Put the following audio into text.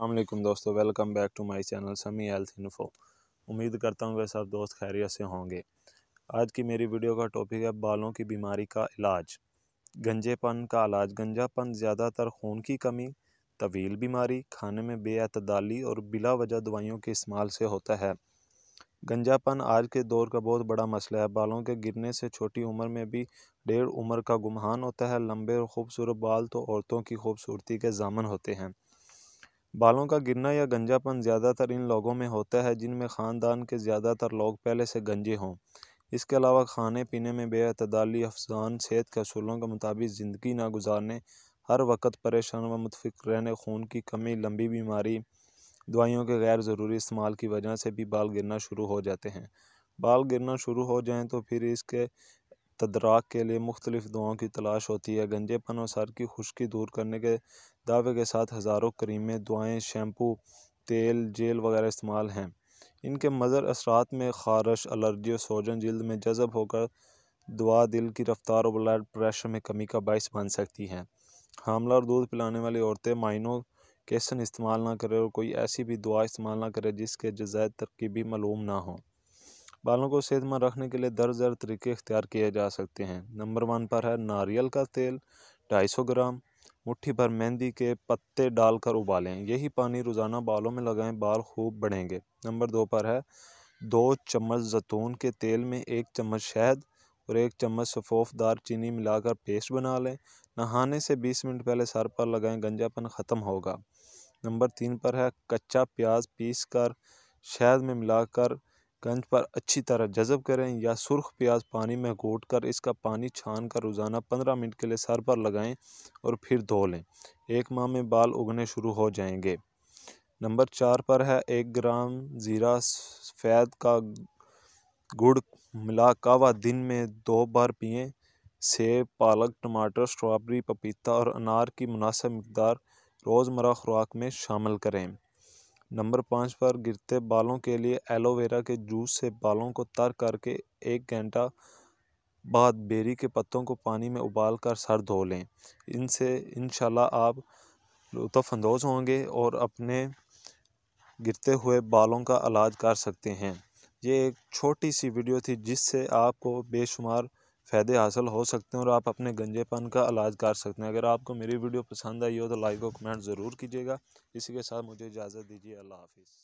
अल्लाम दोस्तों welcome back to my channel Sami health info उम्मीद करता हूँ वे सब दोस्त खैरियत से होंगे आज की मेरी वीडियो का टॉपिक है बालों की बीमारी का इलाज गंजेपन का इलाज गंजापन ज़्यादातर खून की कमी तवील बीमारी खाने में बेअतदाली और बिला वजह दवाइयों के इस्तेमाल से होता है गंजापन आज के दौर का बहुत बड़ा मसला है बालों के गिरने से छोटी उम्र में भी डेढ़ उम्र का गुमहान होता है लंबे और खूबसूरत बाल तो औरतों की खूबसूरती के जामन होते हैं बालों का गिरना या गंजापन ज़्यादातर इन लोगों में होता है जिनमें ख़ानदान के ज़्यादातर लोग पहले से गंजे हों इसके अलावा खाने पीने में बेअतदाली अफजान सेहत के असूलों के मुताबिक ज़िंदगी ना गुजारने हर वक्त परेशान व मुतफिक रहने खून की कमी लंबी बीमारी दवाइयों के गैर ज़रूरी इस्तेमाल की वजह से भी बाल गिरना शुरू हो जाते हैं बाल गिरना शुरू हो जाएँ तो फिर इसके तदराक के लिए मुख्तलिफ दुआओं की तलाश होती है गंजेपन और सर की खुश्की दूर करने के दावे के साथ हज़ारों करीमें दुआएँ शैम्पू तेल जेल वगैरह इस्तेमाल हैं इनके मज़र असरात में खारश एलर्जी और सोजन जल्द में जज़ब होकर दुआ दिल की रफ्तार और ब्लड प्रेशर में कमी का बायस बन सकती हैं हामला और दूध पिलाने वाली औरतें माइनों केसन इस्तेमाल ना करें और कोई ऐसी भी दुआ इस्तेमाल ना करें जिसके जजायद तरकीबी मलूम ना हो बालों को सेहतमंद रखने के लिए दर्ज दर तरीके अख्तियार किए जा सकते हैं नंबर वन पर है नारियल का तेल ढाई सौ ग्राम मुट्ठी भर मेहंदी के पत्ते डालकर उबालें यही पानी रोज़ाना बालों में लगाएं बाल खूब बढ़ेंगे नंबर दो पर है दो चम्मच जैतून के तेल में एक चम्मच शहद और एक चम्मच शफोफदार चीनी मिलाकर पेस्ट बना लें नहाने से बीस मिनट पहले सर पर लगाएं गंजापन ख़त्म होगा नंबर तीन पर है कच्चा प्याज पीस कर शहद में मिलाकर गंज पर अच्छी तरह जज़ब करें या सुर्ख प्याज पानी में घोट कर इसका पानी छान कर रोज़ाना पंद्रह मिनट के लिए सर पर लगाएं और फिर धो लें एक माह में बाल उगने शुरू हो जाएंगे नंबर चार पर है एक ग्राम ज़ीरा सफ़ेद का गुड़ मिला कावा दिन में दो बार पिए सेब पालक टमाटर स्ट्रॉबेरी पपीता और अनार की मुनासिब मकदार रोज़मर्रा खुराक में शामिल करें नंबर पाँच पर गिरते बालों के लिए एलोवेरा के जूस से बालों को तर करके एक घंटा बाद बेरी के पत्तों को पानी में उबाल कर सर धो लें इनसे इन आप लुफानंदोज़ होंगे और अपने गिरते हुए बालों का इलाज कर सकते हैं ये एक छोटी सी वीडियो थी जिससे आपको बेशुमार फ़ायदे हासिल हो सकते हैं और आप अपने गंजेपन का इलाज कर सकते हैं अगर आपको मेरी वीडियो पसंद आई हो तो लाइक और कमेंट ज़रूर कीजिएगा इसी के साथ मुझे इजाज़त दीजिए अल्लाह हाफिज़